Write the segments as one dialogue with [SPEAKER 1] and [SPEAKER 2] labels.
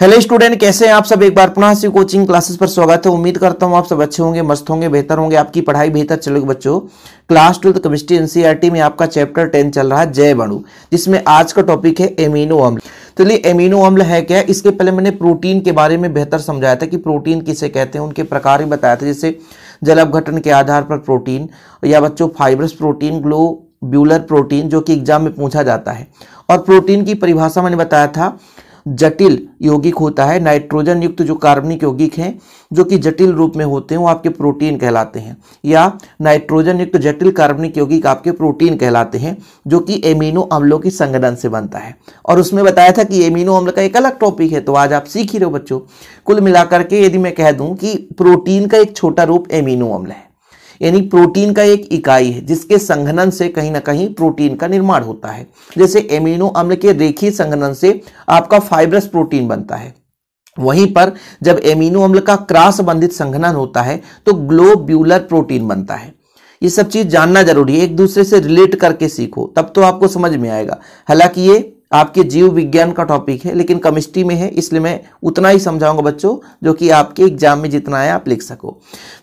[SPEAKER 1] hello student कैसे हैं आप सब एक बार पुनः से कोचिंग क्लासेस पर स्वागत है उम्मीद करता हूं आप सब अच्छे होंगे मस्त होंगे बेहतर होंगे आपकी पढ़ाई बेहतर चलेगी बच्चों क्लास ट्वेल्थ केमिस्ट्री एनसीईआरटी में आपका चैप्टर टेन चल रहा है जय बणु जिसमें आज का टॉपिक है एमिनो अम्ल चलिए तो एमिनो अम्ल है क्या इसके पहले मैंने प्रोटीन के बारे में बेहतर समझाया था कि प्रोटीन किसे कहते हैं उनके प्रकार भी बताया था जैसे जल अपघटन के आधार पर प्रोटीन या बच्चों fibrous protein globular protein जो कि एग्जाम में पूछा जाता है और प्रोटीन की परिभाषा मैंने बताया था जटिल यौगिक होता है नाइट्रोजन युक्त जो कार्बनिक यौगिक हैं जो कि जटिल रूप में होते हैं वो आपके प्रोटीन कहलाते हैं या नाइट्रोजन युक्त जटिल कार्बनिक यौगिक आपके प्रोटीन कहलाते हैं जो कि एमिनो अम्लों की संगठन से बनता है और उसमें बताया था कि एमिनो अम्ल का एक अलग टॉपिक है तो आज आप सीख ही रहे हो बच्चों कुल मिलाकर के यदि मैं कह दूं कि प्रोटीन का एक छोटा रूप एमिनो अम्ल है यानी प्रोटीन का एक इकाई है जिसके संघनन से कहीं ना कहीं प्रोटीन का निर्माण होता है जैसे एमिनो अम्ल के रेखीय संघनन से आपका फाइब्रस प्रोटीन बनता है वहीं पर जब एमिनो अम्ल का क्रास बंधित संघनन होता है तो ग्लोब्यूलर प्रोटीन बनता है ये सब चीज जानना जरूरी है एक दूसरे से रिलेट करके सीखो तब तो आपको समझ में आएगा हालांकि ये आपके जीव विज्ञान का टॉपिक है लेकिन केमिस्ट्री में है इसलिए मैं उतना ही समझाऊंगा बच्चों जो कि आपके एग्जाम में जितना है आप लिख सको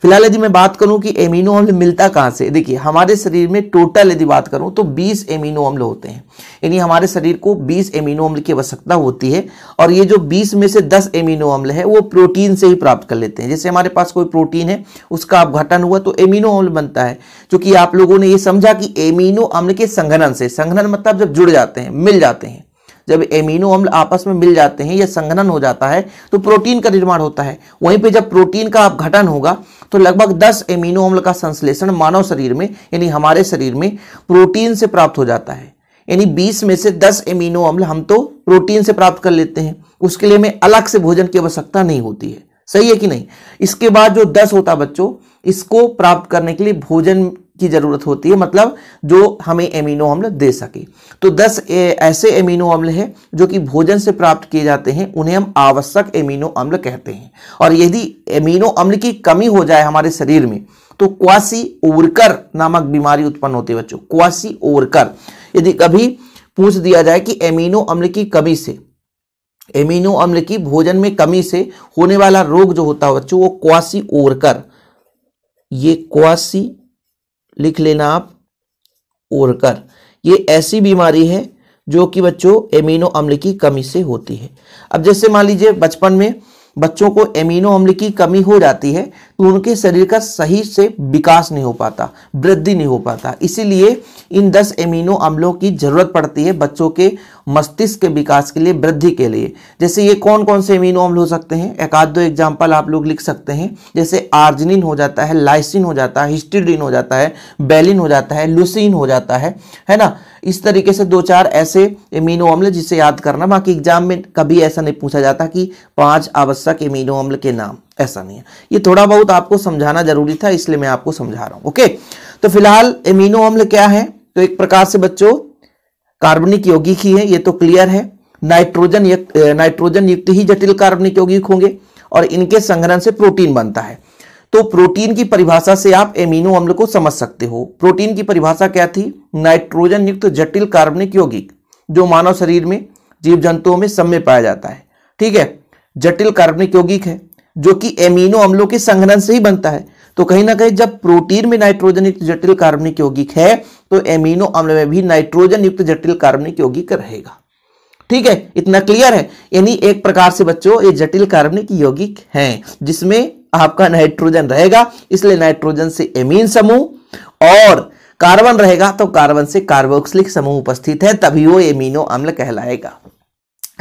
[SPEAKER 1] फिलहाल यदि मैं बात करूं कि एमिनो अम्ल मिलता कहां से देखिए हमारे शरीर में टोटल यदि बात करूं तो 20 एमिनो अम्ल होते हैं यानी हमारे शरीर को 20 एमिनो अम्ल की आवश्यकता होती है और ये जो बीस में से दस एमिनो अम्ल है वो प्रोटीन से ही प्राप्त कर लेते हैं जैसे हमारे पास कोई प्रोटीन है उसका अपघटन हुआ तो एमिनो अम्ल बनता है चूंकि आप लोगों ने यह समझा कि एमिनो अम्ल के संघनन से संघनन मतलब जब जुड़ जाते हैं मिल जाते हैं जब एमिनो अम्ल आपस में मिल जाते हैं या संघनन हो जाता है तो प्रोटीन का निर्माण होता है वहीं पे जब प्रोटीन का अपघटन होगा तो लगभग 10 एमिनो अम्ल का संश्लेषण मानव शरीर में यानी हमारे शरीर में प्रोटीन से प्राप्त हो जाता है यानी बीस में से दस एमिनो अम्ल हम तो प्रोटीन से प्राप्त कर लेते हैं उसके लिए हमें अलग से भोजन की आवश्यकता नहीं होती है सही है कि नहीं इसके बाद जो दस होता बच्चों इसको प्राप्त करने के लिए भोजन की ज़रूरत होती है मतलब जो हमें एमिनो अम्ल दे सके तो 10 ऐसे एमिनो अम्ल हैं जो कि भोजन से प्राप्त किए जाते हैं उन्हें हम आवश्यक एमिनो अम्ल कहते हैं और यदि एमिनो अम्ल की कमी हो जाए हमारे शरीर में तो क्वासी ओवरकर नामक बीमारी उत्पन्न होती है बच्चों क्वासी ओवरकर यदि कभी पूछ दिया जाए कि एमिनो अम्ल की कमी से एमिनो अम्ल की भोजन में कमी से होने वाला रोग जो होता है बच्चों वो क्वासी ओवरकर ये क्वासी लिख लेना आप ओरकर ये ऐसी बीमारी है जो कि बच्चों एमिनो अम्ल की कमी से होती है अब जैसे मान लीजिए बचपन में बच्चों को एमिनो अम्ल की कमी हो जाती है तो उनके शरीर का सही से विकास नहीं हो पाता वृद्धि नहीं हो पाता इसीलिए इन दस एमिनो अम्लों की ज़रूरत पड़ती है बच्चों के मस्तिष्क के विकास के लिए वृद्धि के लिए जैसे ये कौन कौन से एमिनो अम्ल हो सकते हैं एक आध दो एग्जाम्पल आप लोग लिख सकते हैं जैसे आर्जिनिन हो जाता है लाइसिन हो जाता है हिस्टिडिन हो जाता है बेलिन हो जाता है लुसिन हो जाता है है ना इस तरीके से दो चार ऐसे एमिनो अम्ल जिसे याद करना बाकी एग्जाम में कभी ऐसा नहीं पूछा जाता कि पांच आवश्यक एमिनो अम्ल के नाम ऐसा नहीं है ये थोड़ा बहुत आपको समझाना जरूरी था इसलिए मैं आपको समझा रहा हूं ओके तो फिलहाल एमिनो अम्ल क्या है तो एक प्रकार से बच्चों कार्बनिक यौगिक ही है ये तो क्लियर है नाइट्रोजन नाइट्रोजन युक्त ही जटिल कार्बनिक यौगिक होंगे और इनके संग्रहण से प्रोटीन बनता है तो प्रोटीन की परिभाषा से आप एमिनो अम्ल को समझ सकते हो प्रोटीन की परिभाषा क्या थी नाइट्रोजन युक्त जटिल कार्बनिक यौगिक जो मानव शरीर में जीव जंतुओं में सब में पाया जाता है ठीक है जटिल कार्बनिक यौगिक है जो कि एमिनो अम्लों के संघनन से ही बनता है तो कहीं ना कहीं जब प्रोटीन में नाइट्रोजन युक्त जटिल कार्बनिक यौगिक है तो एमिनो अम्ल में भी नाइट्रोजन युक्त जटिल कार्बनिक यौगिक रहेगा ठीक है इतना क्लियर है यानी एक प्रकार से बच्चों ये जटिल कार्बनिक यौगिक हैं जिसमें आपका नाइट्रोजन रहेगा इसलिए नाइट्रोजन से एमीन समूह और कार्बन रहेगा तो कार्बन से कार्बोक्सिलिक समूह उपस्थित है तभी वो एमिनो अम्ल कहलाएगा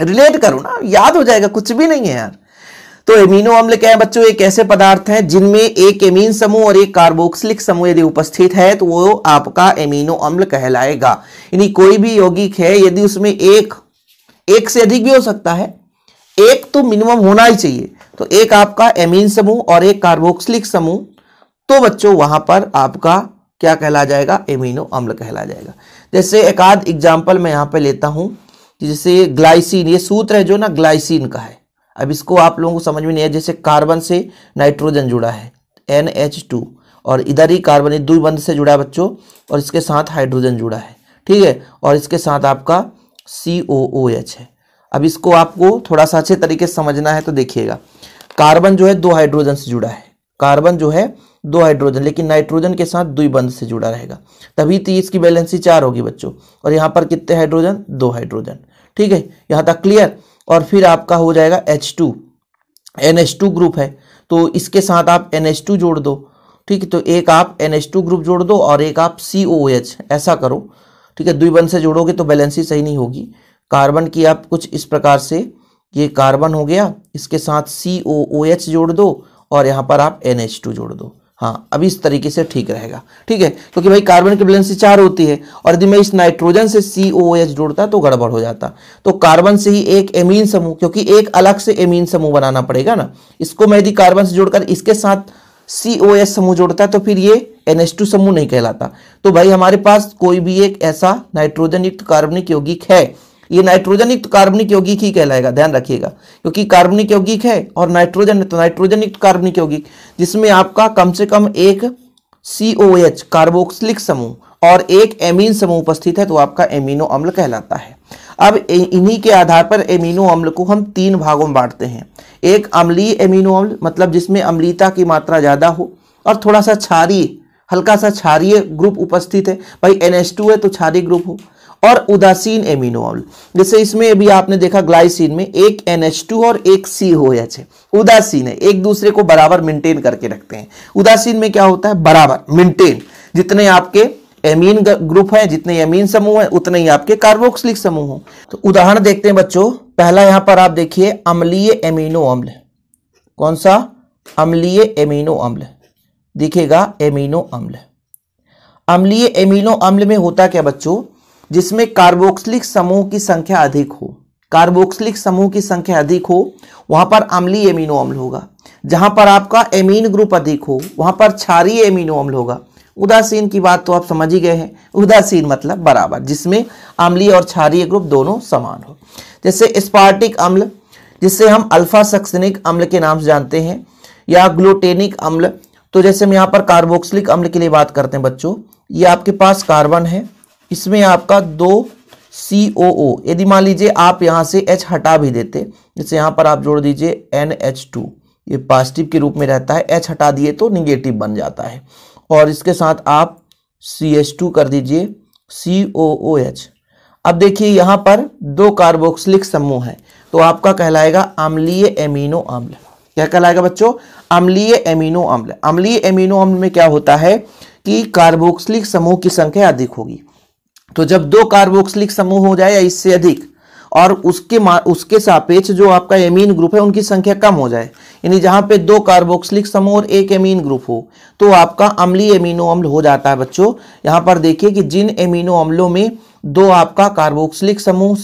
[SPEAKER 1] रिलेट करो ना याद हो जाएगा कुछ भी नहीं है यार तो एमिनो अम्ल क्या है बच्चों एक ऐसे पदार्थ हैं जिनमें एक एमीन समूह और एक कार्बोक्सिलिक समूह यदि उपस्थित है तो वो आपका एमिनो अम्ल कहलाएगा यानी कोई भी यौगिक है यदि उसमें एक एक से अधिक भी हो सकता है एक तो मिनिमम होना ही चाहिए तो एक आपका एमीन समूह और एक कार्बोक्सिलिक समूह तो बच्चों वहां पर आपका क्या कहला जाएगा एमिनो अम्ल कहला जाएगा जैसे एक आध एग्जाम्पल मैं यहाँ पे लेता हूँ जैसे ग्लाइसिन ये सूत्र है जो ना ग्लाइसिन का है अब इसको आप लोगों को समझ में नहीं है जैसे कार्बन से नाइट्रोजन जुड़ा है एन एच टू और इधर ही कार्बन ये द्विबंध से जुड़ा है बच्चों और इसके साथ हाइड्रोजन जुड़ा है ठीक है और इसके साथ आपका सी ओ ओ एच है अब इसको आपको थोड़ा सा अच्छे तरीके से समझना है तो देखिएगा कार्बन जो है दो हाइड्रोजन से जुड़ा है कार्बन जो है दो हाइड्रोजन लेकिन नाइट्रोजन के साथ द्विबंध से जुड़ा रहेगा तभी तो इसकी बैलेंसी चार होगी बच्चों और यहाँ पर कितने हाइड्रोजन दो हाइड्रोजन ठीक है यहाँ तक क्लियर और फिर आपका हो जाएगा H two N H two group है तो इसके साथ आप एन एच टू जोड़ दो ठीक है तो एक आप एन एच टू ग्रुप जोड़ दो और एक आप सी ओ एच ऐसा करो ठीक है द्विबंध से जोड़ोगे तो बैलेंसी सही नहीं होगी कार्बन की आप कुछ इस प्रकार से ये कार्बन हो गया इसके साथ सी ओ ओ एच जोड़ दो और यहाँ पर आप एन एच टू जोड़ दो हाँ अब इस तरीके से ठीक रहेगा ठीक है क्योंकि भाई कार्बन की बैलेंसी चार होती है और यदि मैं इस नाइट्रोजन से सी ओ एच जोड़ता तो गड़बड़ हो जाता तो कार्बन से ही एक एमीन समूह क्योंकि एक अलग से एमीन समूह बनाना पड़ेगा ना इसको मैं यदि कार्बन से जोड़कर इसके साथ सी ओ एच समूह जोड़ता तो फिर ये एन एच टू समूह नहीं कहलाता तो भाई हमारे पास कोई भी एक ऐसा नाइट्रोजन युक्त कार्बनिक यौगिक है ये नाइट्रोजन युक्त कार्बनिक यौगिक ही कहलाएगा ध्यान रखिएगा क्योंकि कार्बनिक यौगिक है और नाइट्रोजन है तो नाइट्रोजन युक्त कार्बनिक यौगिक जिसमें आपका कम से कम एक सी ओ एच कार्बोक्सलिक समूह और एक एमीन समूह उपस्थित है तो आपका एमिनो अम्ल कहलाता है अब इन्हीं के आधार पर एमिनो अम्ल को हम तीन भागों में बांटते हैं एक अम्लीय एमिनो अम्ल मतलब जिसमें अम्लीता की मात्रा ज़्यादा हो और थोड़ा सा क्षारीय हल्का सा क्षारीय ग्रुप उपस्थित है भाई एन है तो क्षारीय ग्रुप हो और उदासीन एमिनो अम्ल जैसे इसमें अभी आपने देखा ग्लाइसिन में एक NH2 और एक COH है उदासीन है एक दूसरे को बराबर मेंटेन करके रखते हैं उदासीन में क्या होता है बराबर मेंटेन जितने आपके एमीन ग्रुप है जितने एमीन समूह है उतने ही आपके कार्बोक्सिलिक समूह हैं तो उदाहरण देखते हैं बच्चों पहला यहां पर आप देखिए अम्लीय एमिनो अम्ल कौन सा अम्लीय एमिनो अम्ल दिखेगा एमिनो अम्ल अम्लीय एमिनो अम्ल में होता क्या बच्चों जिसमें कार्बोक्सिलिक समूह की संख्या अधिक हो कार्बोक्सिलिक समूह की संख्या अधिक हो वहां पर अम्ली एमिनो अम्ल होगा जहां पर आपका एमीन ग्रुप अधिक हो वहां पर क्षारीय एमिनो अम्ल होगा उदासीन की बात तो आप समझ ही गए हैं उदासीन मतलब बराबर जिसमें अम्लीय और क्षारीय ग्रुप दोनों समान हो जैसे स्पार्टिक अम्ल जिससे हम अल्फा सक्सनिक अम्ल के नाम से जानते हैं या ग्लूटेनिक अम्ल तो जैसे हम यहाँ पर कार्बोक्सिलिक अम्ल के लिए बात करते हैं बच्चों ये आपके पास कार्बन है इसमें आपका दो सी ओ ओ यदि मान लीजिए आप यहाँ से एच हटा भी देते जैसे यहाँ पर आप जोड़ दीजिए एन एच टू ये पॉजिटिव के रूप में रहता है एच हटा दिए तो निगेटिव बन जाता है और इसके साथ आप सी एच टू कर दीजिए सी ओ ओ एच अब देखिए यहाँ पर दो कार्बोक्सिलिक समूह है तो आपका कहलाएगा अम्लीय एमिनो अम्ल क्या कहलाएगा बच्चों अम्लीय एमिनो अम्ल अम्लीय एमिनो अम्ल में क्या होता है कि कार्बोक्सिलिक समूह की संख्या अधिक होगी तो जब दो कार्बोक्सिलिक समूह हो जाए या इससे अधिक और उसके उसके सापेक्ष जो आपका एमीन ग्रुप है उनकी संख्या कम हो जाए यानी जहां पे दो कार्बोक्सिलिक समूह और एक एमीन ग्रुप हो तो आपका अम्ली एमिनो अम्ल हो जाता है बच्चों यहां पर देखिए कि जिन एमिनो अम्लों में दो आपका कार्बोक्सिलिक समूह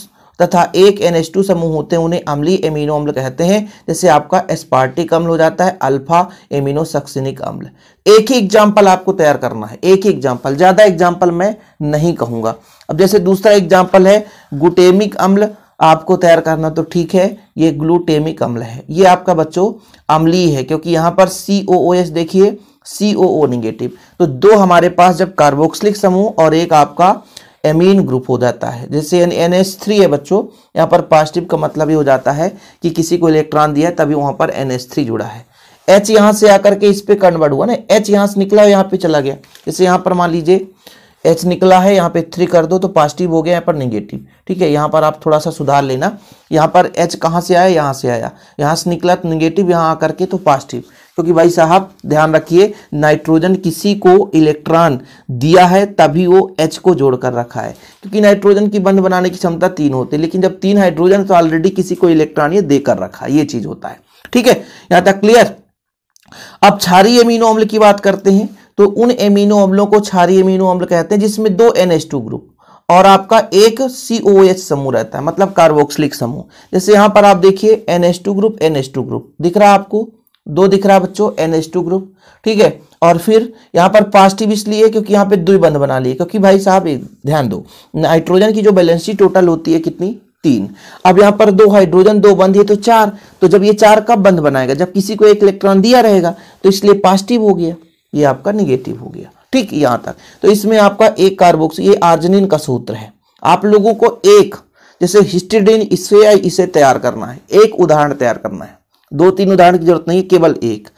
[SPEAKER 1] तथा एक एन समूह होते हैं उन्हें अम्लीय एमिनो अम्ल कहते हैं जैसे आपका एस्पार्टिक अम्ल हो जाता है अल्फा एमिनो सक्सिनिक अम्ल एक ही एग्जाम्पल आपको तैयार करना है एक ही एग्जाम्पल ज़्यादा एग्जाम्पल मैं नहीं कहूंगा अब जैसे दूसरा एग्जाम्पल है गुटेमिक अम्ल आपको तैयार करना तो ठीक है ये ग्लूटेमिक अम्ल है ये आपका बच्चों अम्ली है क्योंकि यहाँ पर सी ओ ओ एस देखिए सी ओ ओ निगेटिव तो दो हमारे पास जब कार्बोक्सिलिक समूह और एक आपका एमीन ग्रुप हो जाता है जैसे एन एच थ्री है बच्चों यहाँ पर पॉजिटिव का मतलब ये हो जाता है कि किसी को इलेक्ट्रॉन दिया है तभी वहाँ पर एन एच थ्री जुड़ा है एच यहाँ से आकर के इस पर कन्वर्ट हुआ ना एच यहाँ से निकला और यहाँ पे चला गया जैसे यहाँ पर मान लीजिए एच निकला है यहाँ पे थ्री कर दो तो पॉजिटिव हो गया यहाँ पर निगेटिव ठीक है यहाँ पर आप थोड़ा सा सुधार लेना यहाँ पर एच कहाँ से आया यहाँ से आया यहाँ से निकला तो निगेटिव यहाँ आकर के तो पॉजिटिव क्योंकि भाई साहब ध्यान रखिए नाइट्रोजन किसी को इलेक्ट्रॉन दिया है तभी वो एच को जोड़कर रखा है क्योंकि नाइट्रोजन की बंध बनाने की क्षमता तीन होती है लेकिन जब तीन हाइड्रोजन तो ऑलरेडी किसी को इलेक्ट्रॉन ये देकर रखा है ये चीज होता है ठीक है यहां तक क्लियर अब छारी एमिनो अम्ल की बात करते हैं तो उन एमिनो अम्लों को छारी एमिनो अम्ल कहते हैं जिसमें दो एन ग्रुप और आपका एक COH समूह रहता है मतलब कार्बोक्सिलिक समूह जैसे यहां पर आप देखिए NH2 ग्रुप NH2 ग्रुप दिख रहा है आपको दो दिख रहा है बच्चों एन एच टू ग्रुप ठीक है और फिर यहाँ पर पॉजिटिव इसलिए क्योंकि यहाँ पे दो बंद बना लिए क्योंकि भाई साहब ध्यान दो नाइट्रोजन की जो बैलेंस शीट टोटल होती है कितनी तीन अब यहाँ पर दो हाइड्रोजन दो बंद है तो चार तो जब ये चार कब बंद बनाएगा जब किसी को एक इलेक्ट्रॉन दिया रहेगा तो इसलिए पॉजिटिव हो गया ये आपका निगेटिव हो गया ठीक यहाँ तक तो इसमें आपका एक कार्बोक्स ये आर्जनिन का सूत्र है आप लोगों को एक जैसे हिस्टिडिन इसे या इसे तैयार करना है एक उदाहरण तैयार करना है दो तीन उदाहरण की जरूरत नहीं केवल एक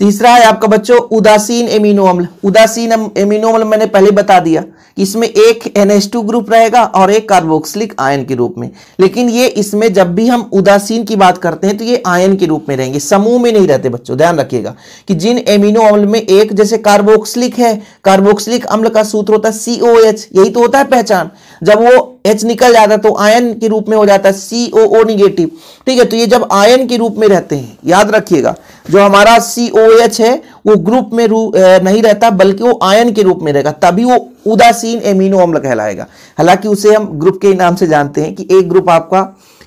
[SPEAKER 1] तीसरा है आपका बच्चों उदासीन एमिनो अम्ल उदासीन एमिनो अम्ल मैंने पहले बता दिया इसमें एक NH2 ग्रुप रहेगा और एक कार्बोक्सिलिक आयन के रूप में लेकिन ये इसमें जब भी हम उदासीन की बात करते हैं तो ये आयन के रूप में रहेंगे समूह में नहीं रहते बच्चों ध्यान रखिएगा कि जिन एमिनो अम्ल में एक जैसे कार्बोक्सिलिक है कार्बोक्सिलिक अम्ल का सूत्र होता है एच यही तो होता है पहचान जब वो एच निकल जाता है तो आयन के रूप में हो जाता है सी ओ ओ निगेटिव ठीक है तो ये जब आयन के रूप में रहते हैं याद रखिएगा जो हमारा सी ओ एच है वो ग्रुप में रू, नहीं रहता बल्कि वो आयन के रूप में रहेगा तभी वो उदासीन एमिनो अम्ल कहलाएगा हालांकि उसे हम ग्रुप के नाम से जानते हैं कि एक ग्रुप आपका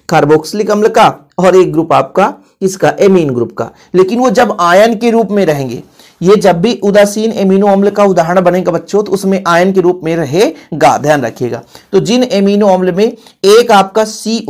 [SPEAKER 1] कार्बोक्सिलिक अम्ल का और एक ग्रुप आपका इसका एमीन ग्रुप का लेकिन वो जब आयन के रूप में रहेंगे ये जब भी उदासीन एमिनो अम्ल का उदाहरण बनेगा बच्चों तो उसमें आयन के रूप में रहेगा ध्यान रखिएगा तो जिन एमिनो अम्ल में एक आपका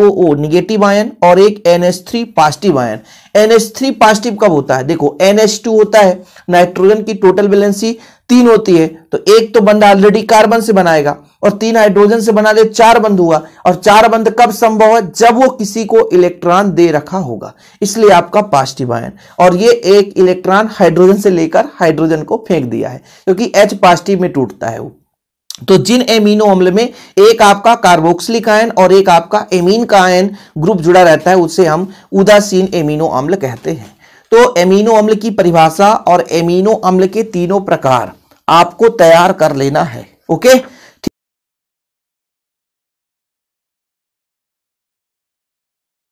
[SPEAKER 1] ओ निगेटिव आयन और एक three positive ion three positive कब होता है देखो टू होता है नाइट्रोजन की टोटल बैलेंसी तीन होती है तो एक तो बंदा ऑलरेडी कार्बन से बनाएगा और तीन हाइड्रोजन से बना ले चार बंद हुआ और चार बंद कब संभव है जब वो किसी को इलेक्ट्रॉन दे रखा होगा इसलिए आपका पॉजिटिव आयन और ये एक इलेक्ट्रॉन हाइड्रोजन से लेकर हाइड्रोजन को फेंक दिया है क्योंकि एच पॉजिटिव में टूटता है वो तो जिन एमिनो अम्ल में एक आपका कार्बोक्सिलिक आयन और एक आपका एमीन का आयन ग्रुप जुड़ा रहता है उसे हम उदासीन एमिनो अम्ल कहते हैं तो एमिनो अम्ल की परिभाषा और एमिनो अम्ल के तीनों प्रकार आपको तैयार कर लेना है ओके